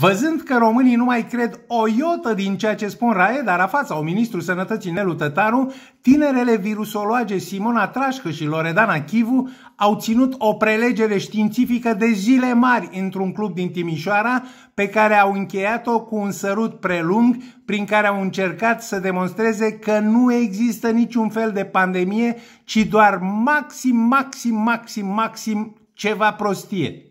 Văzând că românii nu mai cred o iotă din ceea ce spun Raed Arafat sau ministrul sănătății Nelu Tătaru, tinerele virusologe Simona Trașcă și Loredana Chivu au ținut o prelegere științifică de zile mari într-un club din Timișoara, pe care au încheiat-o cu un sărut prelung prin care au încercat să demonstreze că nu există niciun fel de pandemie, ci doar maxim, maxim, maxim, maxim ceva prostie.